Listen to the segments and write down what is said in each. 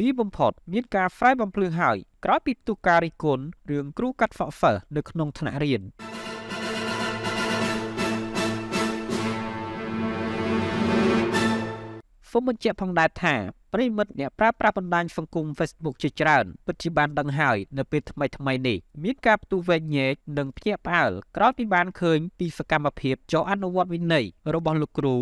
ទីបំផុតមានការហ្វ្រែបំភ្លឺហើយក្រោយពីទូការរិគុណរឿងគ្រូ កាត់ហ្វក់ហ្វើនៅក្នុងថ្នាក់រៀនូមបញ្ជាក់ផងដែរថាប្រិមិត្តអ្នកប្រើប្រាស់បណ្ដាញសង្គម Facebook ជាច្រើនពិតជាបានដឹងហើយនៅពេលថ្មីថ្មីនេះមានការផ្ទុះវែងញែកនិងភ្ញាក់ផ្អើលក្រោយពីបានឃើញពីសកម្មភាពចុះអនុវត្ត វិន័យរបស់លោកគ្រូ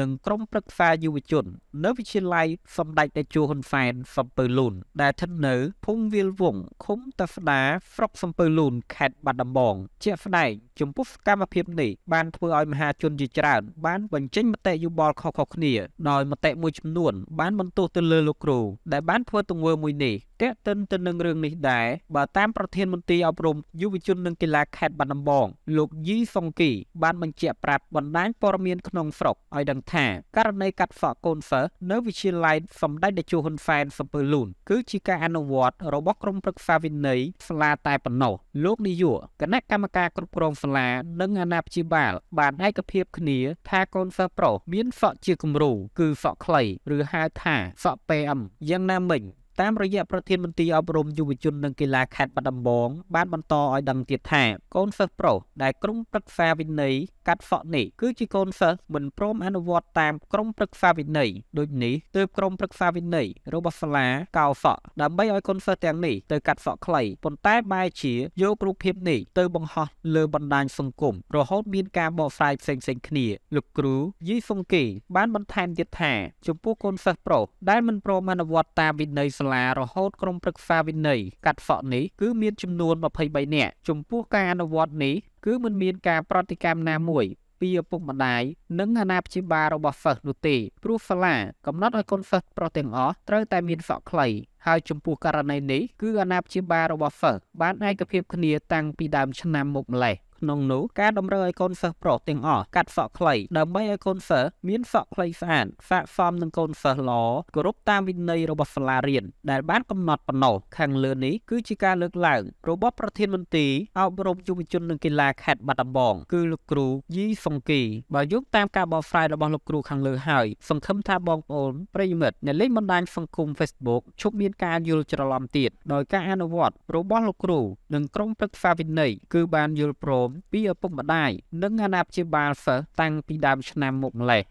និងក្រុមប្រឹក្សាយុវជន នៅវិទ្យាល័យសម្ដេចតេជោហ៊ុនសែនសំពើលូនដែលស្ថិតនៅភូមិវាលវងឃុំតាស្ដាស្រុកសំពើលូនខេត្តបាត់ដំបង ជាស្ដែងចំពោះសកម្មភាពនេះបានធ្វើឲ្យមហាជនជាច្រើន បានបញ្ចេញមតិយោបល់ខុសៗគ្នាដោយមតិមួយចំនួនបានបន្ទោសទៅលើលោកគ្រូដែលបានធ្វើទង្វើមួយនេះតែកិនទៅនឹងរឿងនេះដែរបើតាមប្រធានមន្ត្រីអប់រំយុវជននិងកីឡាខេត្តបាត់ដំបងលោកយីសុងគីបានបញ្ជាក់ប្រាប់បណ្ដាញព័ត៌មានក្នុងស្រុកឲ្យដឹងដឹងថាករណីកាត់សក់កូនសិស្សនៅវិទ្យាល័យសម្ដេចតេជោហ៊ុនសែនសំពើលូនគឺជាការអនុវត្តរបស់ក្រមព្រឹក្សាវិន័យសាលាតែប៉ុណ្ណោះលោកនាយកគណៈកម្មការគ្រប់គ្រងសាលានិងអាណាព្យាបាល បានឯកភាពគ្នា ថាកូនសិស្សប្រុសមានសក់ជាគំរូ គឺសក់ខ្លី ឬហៅថាសក់ PM យ៉ាងណាមិញតាមរយៈប្រធានមន្ត្រីអប់រំយុវជននិងកីឡាខេត្តបាត់ដំបង បានបន្តឲ្យដឹងទៀតថា កូនសិស្សប្រុសដែលក្រុមប្រឹក្សាវិន័យកាត់សក់នេះគឺជាកូនសិស្សមិនព្រមអនុវត្តតាមក្រុមប្រឹក្សាវិន័យដូចនេះទើបក្រុមប្រឹក្សាវិន័យរបស់សាលាកោសក់ដើម្បីឲ្យកូនសិស្សទាំងនេះទៅកាត់សក់ខ្លីប៉ុន្តែបែរជាយករូបភាពនេះទៅបង្ហោះលើបណ្ដាញសង្គមរហូតមានការបកស្រាយផ្សេងៗគ្នាលោកគ្រូយីសុងគេបានបន្ថែមទៀតថាចំពោះកូនសិស្សប្រុសដែលមិនព្រមអនុវត្តតាមវិន័យសាសាលារហូតក្រុមប្រឹក្សាវិន័យកាត់ហ្វក់នេះគឺមានចំនួន23នាក់ចំពោះការអនុវត្តនេះគឺមិនមានការប្រតិកម្មណាមួយពីឪពុកម្ដាយនិងអាណាព្យាបាលរបស់សិស្សនោះទេព្រោះសាលាកំណត់ឲ្យកូនសិស្សប្រុសទាំងអស់ត្រូវតែមានសក់ខ្លីហើយចំពោះករណីនេះគឺអាណាព្យាបាលរបស់សិស្សបានឯកភាពគ្នាតាំងពីដើមឆ្នាំមកម្លេះក្នុងនោះការតម្រូវឲ្យកូនសិស្សប្រុសទាំងអស់កាត់សក់ខ្លី ដើម្បីឲ្យកូនសិស្សមានសក់ខ្លីស្អាតស័ក្តិសមនឹងកូនសិស្សល្អគោរពតាមវិន័យរបស់សាលារៀនដែលបាន កំណត់បំណងខាងលើនេះគឺជាការលើកឡើង របស់ប្រធានមន្ត្រីអប់រំយុវជននិងកីឡាខេត្តបាត់ដំបងគឺលោកគ្រូយីសុងគីបើយោងតាមការបកស្រាយរបស់លោកគ្រូខាងលើហើយសង្ឃឹមថាបងប្អូនប្រិយមិត្តអ្នកលេងបណ្ដាញសង្គម Facebook ឈប់មានការយល់ច្រឡំទៀតដោយការអនុវត្តរបស់លោកគ្រូនិងក្រុមប្រឹក្សាវិន័យគឺបានយល់ព្រមមពីឪពុកម្ដាយនិងអាណាព្យាបាលសិស្សតាំងពីដើមឆ្នាំមកម្ល៉េះ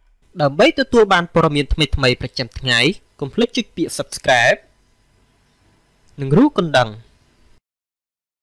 ដើម្បីទទួលបានព័ត៌មានថ្មីៗប្រចាំថ្ងៃកុំភ្លេចចុចពាក្យ Subscribe និងរូកណ្ដឹង